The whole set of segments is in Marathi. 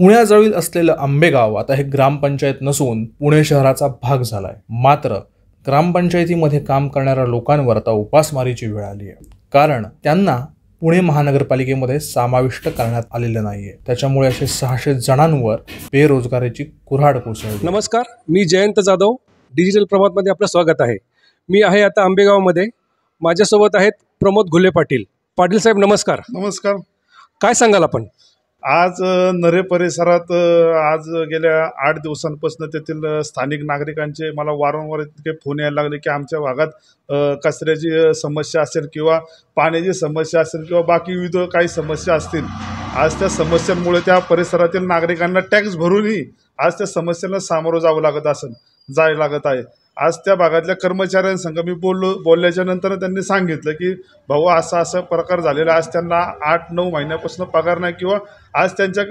पुण्याजवळील असलेलं आंबेगाव आता हे ग्रामपंचायत नसून पुणे शहराचा भाग झालाय मात्र ग्रामपंचायतीमध्ये काम करणाऱ्या लोकांवर आता उपासमारीची वेळ आली आहे कारण त्यांना पुणे महानगरपालिकेमध्ये समाविष्ट करण्यात आलेलं नाहीये त्याच्यामुळे असे सहाशे जणांवर बेरोजगारीची कुऱ्हाड कोसळली नमस्कार मी जयंत जाधव डिजिटल प्रभात मध्ये आपलं स्वागत आहे मी आहे आता आंबेगावमध्ये माझ्यासोबत आहेत प्रमोद घुले पाटील पाटील साहेब नमस्कार नमस्कार काय सांगाल आपण आज नरे परिसरात आज गेल्या आठ दिवसांपासून तेथील स्थानिक नागरिकांचे मला वारंवार इतके फोन यायला लागले की आमच्या भागात कचऱ्याची समस्या असेल किंवा पाण्याची समस्या असेल किंवा बाकी विविध काही समस्या असतील आज त्या समस्यांमुळे त्या परिसरातील नागरिकांना टॅक्स भरूनही आज त्या समस्यांना सामोरं जावं लागत असेल जायला लागत आहे आज त्या भागातल्या कर्मचाऱ्यांसंग मी बोललो बोलल्याच्या नंतर त्यांनी सांगितलं की भाऊ असा असा प्रकार झालेला आज त्यांना आठ नऊ महिन्यापासून पगार नाही किंवा आज त्यांच्या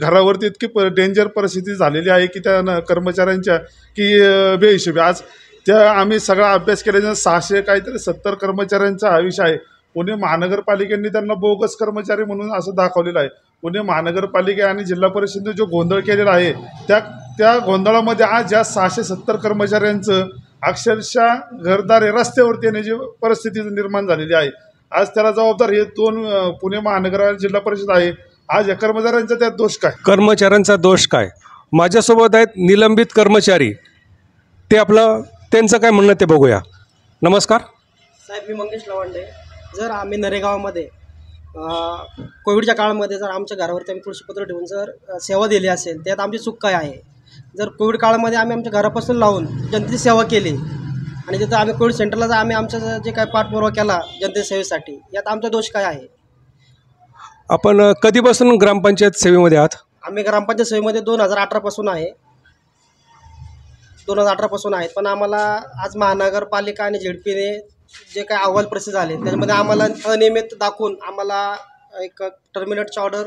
घरावरती इतकी प डेंजर परिस्थिती झालेली आहे की त्या कर्मचाऱ्यांच्या की बेहिशोबी आज त्या आम्ही सगळा अभ्यास केल्याच्या सहाशे काहीतरी सत्तर कर्मचाऱ्यांचा आयुष्य आहे पुणे महानगरपालिकेने त्यांना बोगस कर्मचारी म्हणून असं दाखवलेलं आहे पुणे महानगरपालिका आणि जिल्हा परिषदेने जो गोंधळ केलेला आहे त्या त्या गोंधळामध्ये आज ज्या सहाशे सत्तर कर्मचाऱ्यांचं अक्षरशः घरदारे रस्त्यावरती येण्याची परिस्थिती निर्माण झालेली आहे आज त्याला जबाबदार हे दोन पुणे महानगर जिल्हा परिषद आहे आज या कर्मचाऱ्यांचा त्यात दोष काय कर्मचाऱ्यांचा दोष काय माझ्यासोबत आहेत निलंबित कर्मचारी ते आपलं त्यांचं काय म्हणणं ते बघूया नमस्कार साहेब मी मंगेश लवांडे जर आम्ही नरेगावामध्ये कोविडच्या काळामध्ये जर आमच्या घरावरती आम्ही तुळशीपत्र ठेवून जर सेवा दिली असेल त्यात आमची चूक काय आहे जर कोविड काळामध्ये आम्ही आमच्या घरापासून लावून जनतेची सेवा केली आणि तिथं आम्ही कोविड सेंटरला जर आम्ही आमचा जे काय पाठपुरावा केला जनतेच्या सेवेसाठी यात आमचा दोष काय आहे आपण कधीपासून ग्रामपंचायत सेवेमध्ये आहात आम्ही ग्रामपंचायत सेवेमध्ये दोन हजार अठरापासून आहे दोन हजार अठरापासून आहेत पण आम्हाला आज महानगरपालिका आणि झेडपीने जे काही अहवाल प्रसिद्ध झाले त्याच्यामध्ये आम्हाला अनियमित दाखवून आम्हाला एक टर्मिनेटच्या ऑर्डर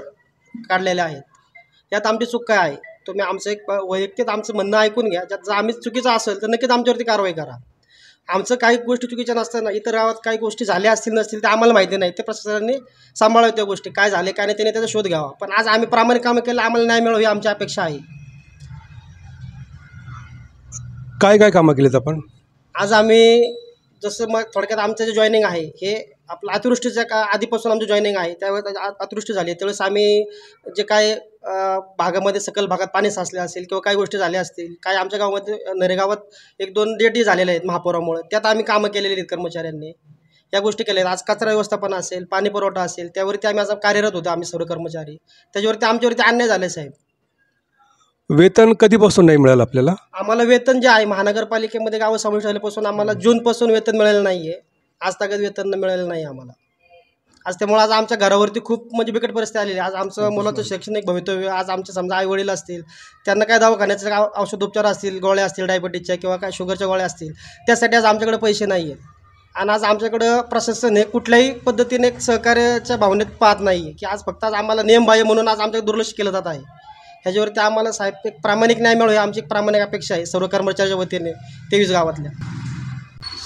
काढलेल्या आहेत यात आमची चूक काय आहे तुम्ही आमचं एक वैयक्तिक आमचं म्हणणं ऐकून घ्या ज्यात जर आम्ही चुकीचं असेल तर नक्कीच आमच्यावरती कारवाई करा आमचं काही गोष्टी चुकीच्या नसताना इतर गावात काही गोष्टी झाल्या असतील नसतील ते आम्हाला माहिती नाही ते प्रशासनाने सांभाळावे त्या गोष्टी काय झाले काय नाही त्याने त्याचा शोध घ्यावा पण आज आम्ही प्रामाणिक कामं केलं आम्हाला न्याय मिळवू ही आमची अपेक्षा आहे काय काय कामं केलीत आपण आज आम्ही जसं मग थोडक्यात आमचं जे जॉईनिंग आहे हे आपलं अतिवृष्टीचं का आधीपासून आमचं जॉईनिंग आहे त्यावेळेस अतिवृष्टी झाली त्यावेळेस आम्ही जे काय भागामध्ये सकल भागात पाणी साचले असेल किंवा काही गोष्टी झाल्या असतील काय आमच्या गावामध्ये नरेगावात एक दोन डेटी झालेल्या आहेत महापौरामुळे त्यात आम्ही कामं केलेली आहेत कर्मचाऱ्यांनी या गोष्टी केल्या आहेत आज कचरा व्यवस्थापन असेल पाणी पुरवठा असेल त्यावरती आम्ही आज कार्यरत होतो आम्ही सर्व कर्मचारी त्याच्यावरती आमच्यावरती अन्याय झाले साहेब वेतन कधीपासून नाही मिळालं आपल्याला आम्हाला वेतन जे आहे महानगरपालिकेमध्ये गावं समाविष्ट झाल्यापासून आम्हाला जूनपासून वेतन मिळालं नाही आहे आज तागत वेतन मिळालं नाही आम्हाला आज त्यामुळे आज आमच्या घरावरती खूप म्हणजे बिकट परिस्थिती आलेली आज आमचं मुलाचं शैक्षणिक भवितव्य आज आमचे समजा आई वडील असतील त्यांना काय दवाखान्याचे औषधोपचार असतील गोळ्या असतील डायबिटीजच्या किंवा काय शुगरच्या गोळ्या असतील त्यासाठी आज आमच्याकडे पैसे नाही आहेत आणि आज आमच्याकडं प्रशासन हे कुठल्याही पद्धतीने सहकार्याच्या भावनेत पाहत नाही आहे की आज फक्त आज आम्हाला नियमबाह्य म्हणून आज आमच्याकडे दुर्लक्ष केलं जात आहे ह्याच्यावरती आम्हाला साहेब प्रामाणिक न्याय मिळू आमची एक प्रामाणिक अपेक्षा आहे सर्व कर्मचाऱ्याच्या वतीने तेवीस गावातल्या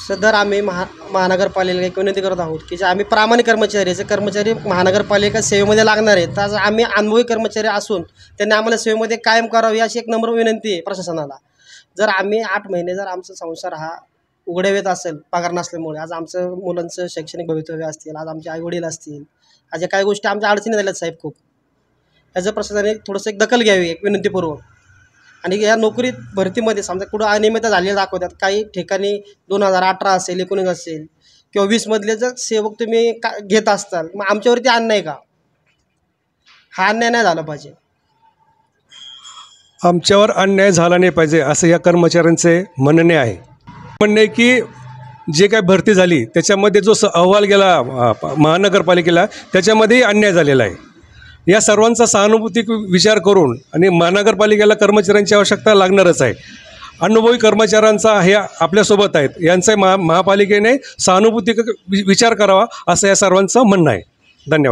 सदर आम्ही महा महानगरपालिकेला एक विनंती करत आहोत की जे आम्ही प्रामाणिक कर्मचारी जे कर्मचारी महानगरपालिका सेवेमध्ये लागणार आहेत तर आम्ही अनुभवी कर्मचारी असून त्यांनी आम्हाला सेवेमध्ये कायम करावी अशी एक नंबर विनंती आहे प्रशासनाला जर आम्ही आठ महिने जर आमचा संसार हा उघड्यावेत असेल पगार नसल्यामुळे आज आमचं मुलांचं शैक्षणिक भवितव्य असतील आज आमचे आईवडील असतील आज काही गोष्टी आमच्या अडचणी झाल्यात साहेब खूप याचं प्रशासनाने थोडंसं एक दखल घ्यावी एक विनंतीपूर्वक आणि या नोकरीत भरतीमध्ये समजा कुठं अनियमित झालेले दाखवतात काही ठिकाणी दोन हजार अठरा असेल एकोणीस असेल किंवा वीसमधले जर सेवक तुम्ही का घेत असताल मग आमच्यावरती अन्याय का हा अन्याय नाही झाला पाहिजे आमच्यावर अन्याय झाला नाही पाहिजे असं या कर्मचाऱ्यांचे म्हणणे आहे म्हणणे की जे काही भरती झाली त्याच्यामध्ये जो अहवाल गेला महानगरपालिकेला त्याच्यामध्येही अन्याय झालेला आहे या सर्वांचा सहानुभूती विचार करून आणि महानगरपालिकेला कर्मचाऱ्यांची आवश्यकता लागणारच आहे अनुभवी कर्मचाऱ्यांचा हे आपल्यासोबत आहेत यांचे महा महापालिकेने सहानुभूती विचार करावा असं या सर्वांचं म्हणणं आहे धन्यवाद